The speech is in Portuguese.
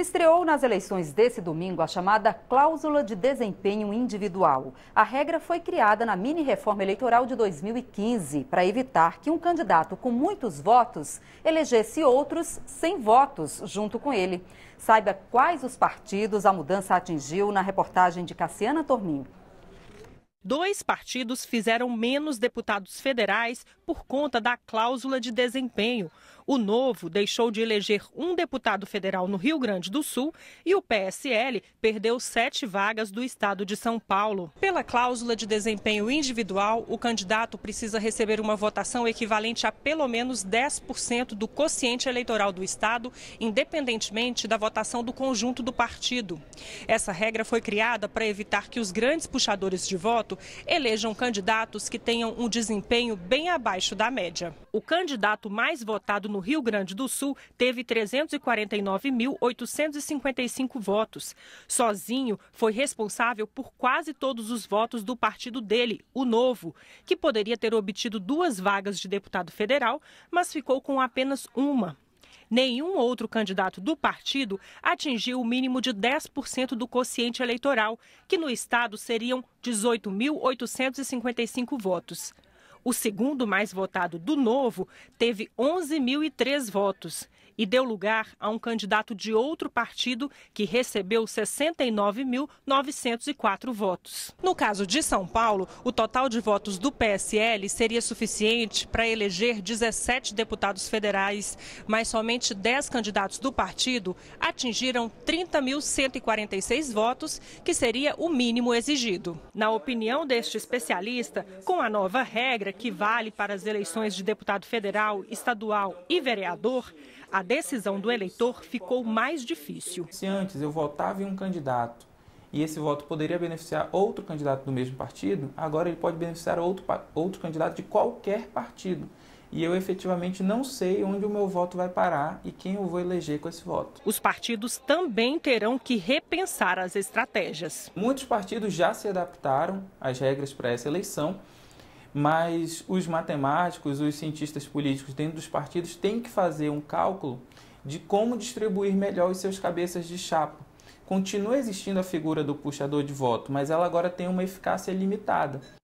Estreou nas eleições desse domingo a chamada cláusula de desempenho individual. A regra foi criada na mini-reforma eleitoral de 2015 para evitar que um candidato com muitos votos elegesse outros sem votos junto com ele. Saiba quais os partidos a mudança atingiu na reportagem de Cassiana Torminho. Dois partidos fizeram menos deputados federais por conta da cláusula de desempenho. O Novo deixou de eleger um deputado federal no Rio Grande do Sul e o PSL perdeu sete vagas do estado de São Paulo. Pela cláusula de desempenho individual, o candidato precisa receber uma votação equivalente a pelo menos 10% do quociente eleitoral do estado, independentemente da votação do conjunto do partido. Essa regra foi criada para evitar que os grandes puxadores de voto elejam candidatos que tenham um desempenho bem abaixo da média. O candidato mais votado no no Rio Grande do Sul, teve 349.855 votos. Sozinho, foi responsável por quase todos os votos do partido dele, o Novo, que poderia ter obtido duas vagas de deputado federal, mas ficou com apenas uma. Nenhum outro candidato do partido atingiu o mínimo de 10% do quociente eleitoral, que no estado seriam 18.855 votos. O segundo mais votado do Novo teve 11.003 votos e deu lugar a um candidato de outro partido que recebeu 69.904 votos. No caso de São Paulo, o total de votos do PSL seria suficiente para eleger 17 deputados federais, mas somente 10 candidatos do partido atingiram 30.146 votos, que seria o mínimo exigido. Na opinião deste especialista, com a nova regra que vale para as eleições de deputado federal, estadual e vereador, a a decisão do eleitor ficou mais difícil. Se antes eu votava em um candidato e esse voto poderia beneficiar outro candidato do mesmo partido, agora ele pode beneficiar outro, outro candidato de qualquer partido. E eu efetivamente não sei onde o meu voto vai parar e quem eu vou eleger com esse voto. Os partidos também terão que repensar as estratégias. Muitos partidos já se adaptaram às regras para essa eleição mas os matemáticos, os cientistas políticos dentro dos partidos têm que fazer um cálculo de como distribuir melhor os seus cabeças de chapa. Continua existindo a figura do puxador de voto, mas ela agora tem uma eficácia limitada.